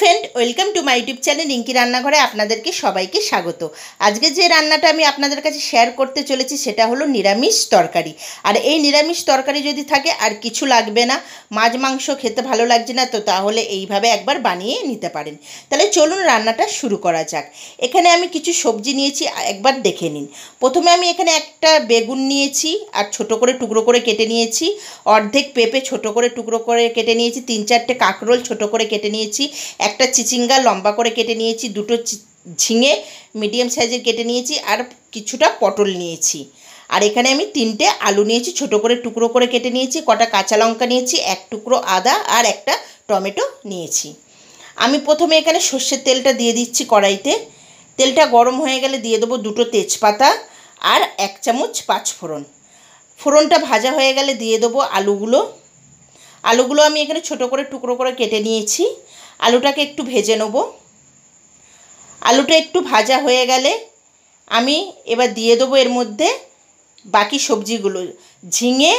Friend welcome to my YouTube channel ইঙ্কি রান্নাঘরে আপনাদেরকে সবাইকে স্বাগত আজকে যে রান্নাটা আমি আপনাদের কাছে শেয়ার করতে চলেছি সেটা হলো নিরামিষ তরকারি আর এই নিরামিষ তরকারি যদি থাকে আর কিছু লাগবে না মাছ মাংস খেতে ভালো লাগছে না তো তাহলে এইভাবে একবার বানিয়ে নিতে পারেন তাহলে চলুন রান্নাটা শুরু করা যাক এখানে আমি কিছু সবজি নিয়েছি একবার দেখে নিন প্রথমে আমি এখানে একটা বেগুন নিয়েছি আর ছোট করে টুকরো করে কেটে নিয়েছি অর্ধেক পেঁপে ছোট করে টুকরো করে কেটে নিয়েছি তিন চারটে কাঁকরোল ছোট করে কেটে নিয়েছি একটা চিচিঙ্গা লম্বা করে কেটে নিয়েছি দুটো ঝিঙে মিডিয়াম সাইজের কেটে নিয়েছি আর কিছুটা পটল নিয়েছি আর এখানে আমি তিনটে আলু নিয়েছি ছোট করে টুকরো করে কেটে নিয়েছি কটা কাঁচা লঙ্কা নিয়েছি এক টুকরো আদা আর একটা টমেটো নিয়েছি আমি প্রথমে এখানে সর্ষের তেলটা দিয়ে দিচ্ছি কড়াইতে তেলটা গরম হয়ে গেলে দিয়ে দেবো দুটো তেজপাতা আর এক চামচ পাঁচ ফোড়ন ফোড়নটা ভাজা হয়ে গেলে দিয়ে দেবো আলুগুলো আলুগুলো আমি এখানে ছোট করে টুকরো করে কেটে নিয়েছি আলুটাকে একটু ভেজে নেব আলুটা একটু ভাজা হয়ে গেলে আমি এবার দিয়ে দেবো এর মধ্যে বাকি সবজিগুলো ঝিঙে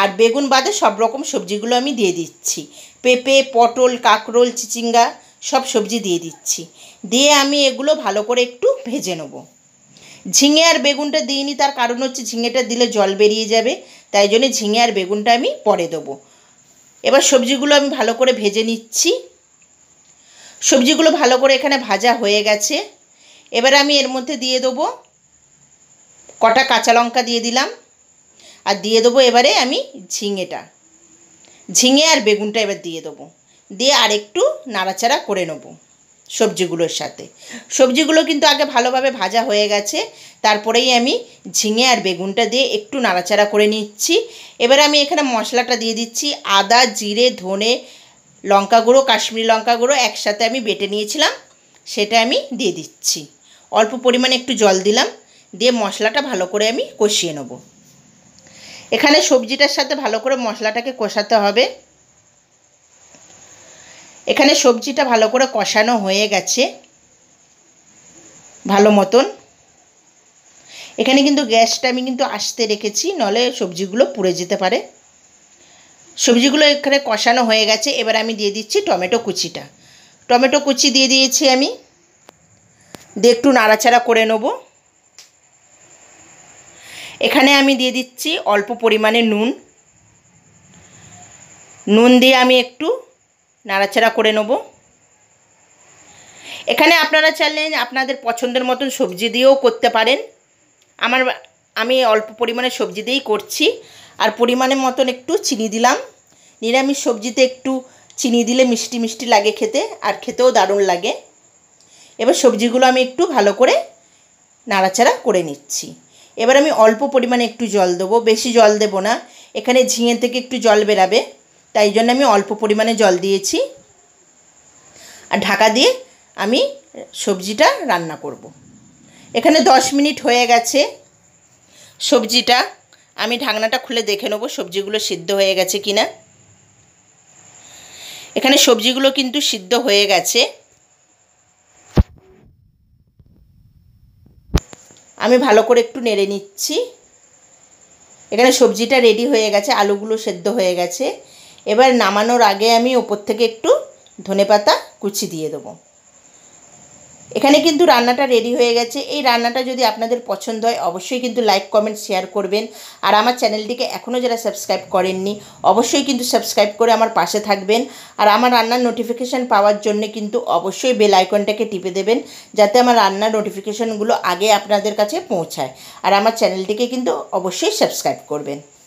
আর বেগুন বাদে সব রকম সবজিগুলো আমি দিয়ে দিচ্ছি পেঁপে পটল কাঁকরোল চিচিঙ্গা সব সবজি দিয়ে দিচ্ছি দিয়ে আমি এগুলো ভালো করে একটু ভেজে নেব ঝিঙে আর বেগুনটা দিইনি তার কারণ হচ্ছে ঝিঙেটা দিলে জল বেরিয়ে যাবে তাই জন্য ঝিঙে আর বেগুনটা আমি পরে দেবো এবার সবজিগুলো আমি ভালো করে ভেজে নিচ্ছি সবজিগুলো ভালো করে এখানে ভাজা হয়ে গেছে এবার আমি এর মধ্যে দিয়ে দেবো কটা কাঁচা লঙ্কা দিয়ে দিলাম আর দিয়ে দেবো এবারে আমি ঝিঙেটা ঝিঙে আর বেগুনটা এবার দিয়ে দেবো দিয়ে আর একটু নাড়াচাড়া করে নেবো সবজিগুলোর সাথে সবজিগুলো কিন্তু আগে ভালোভাবে ভাজা হয়ে গেছে তারপরেই আমি ঝিঙে আর বেগুনটা দিয়ে একটু নাড়াচাড়া করে নিচ্ছি এবার আমি এখানে মশলাটা দিয়ে দিচ্ছি আদা জিরে ধনে লঙ্কা গুঁড়ো কাশ্মীরি লঙ্কা গুঁড়ো একসাথে আমি বেটে নিয়েছিলাম সেটা আমি দিয়ে দিচ্ছি অল্প পরিমাণে একটু জল দিলাম দিয়ে মশলাটা ভালো করে আমি কষিয়ে নেব এখানে সবজিটার সাথে ভালো করে মশলাটাকে কষাতে হবে এখানে সবজিটা ভালো করে কষানো হয়ে গেছে ভালো মতন এখানে কিন্তু গ্যাসটা আমি কিন্তু আসতে রেখেছি নলে সবজিগুলো পুড়ে যেতে পারে সবজিগুলো এখানে কষানো হয়ে গেছে এবার আমি দিয়ে দিচ্ছি টমেটো কুচিটা টমেটো কুচি দিয়ে দিয়েছি আমি দিয়ে একটু নাড়াচাড়া করে নেব এখানে আমি দিয়ে দিচ্ছি অল্প পরিমাণে নুন নুন দিয়ে আমি একটু নাড়াচাড়া করে নেব এখানে আপনারা চাইলেন আপনাদের পছন্দের মতন সবজি দিয়েও করতে পারেন আমার আমি অল্প পরিমাণে সবজি দিয়েই করছি আর পরিমাণে মতন একটু চিনি দিলাম নিরামিষ সবজিতে একটু চিনি দিলে মিষ্টি মিষ্টি লাগে খেতে আর খেতেও দারুণ লাগে এবার সবজিগুলো আমি একটু ভালো করে নাড়াচাড়া করে নিচ্ছি এবার আমি অল্প পরিমাণে একটু জল দেবো বেশি জল দেবো না এখানে ঝিঙে থেকে একটু জল বেরাবে তাই জন্য আমি অল্প পরিমাণে জল দিয়েছি আর ঢাকা দিয়ে আমি সবজিটা রান্না করব। এখানে দশ মিনিট হয়ে গেছে সবজিটা আমি ঢাকনাটা খুলে দেখে নেবো সবজিগুলো সিদ্ধ হয়ে গেছে কি না এখানে সবজিগুলো কিন্তু সিদ্ধ হয়ে গেছে আমি ভালো করে একটু নেড়ে নিচ্ছি এখানে সবজিটা রেডি হয়ে গেছে আলুগুলো সেদ্ধ হয়ে গেছে এবার নামানোর আগে আমি ওপর থেকে একটু ধনে পাতা কুচি দিয়ে দেবো এখানে কিন্তু রান্নাটা রেডি হয়ে গেছে এই রান্নাটা যদি আপনাদের পছন্দ হয় অবশ্যই কিন্তু লাইক কমেন্ট শেয়ার করবেন আর আমার চ্যানেলটিকে এখনও যারা সাবস্ক্রাইব করেননি অবশ্যই কিন্তু সাবস্ক্রাইব করে আমার পাশে থাকবেন আর আমার রান্নার নোটিফিকেশান পাওয়ার জন্য কিন্তু অবশ্যই বেল আইকনটাকে টিপে দেবেন যাতে আমার রান্নার নোটিফিকেশানগুলো আগে আপনাদের কাছে পৌঁছায় আর আমার চ্যানেলটিকে কিন্তু অবশ্যই সাবস্ক্রাইব করবেন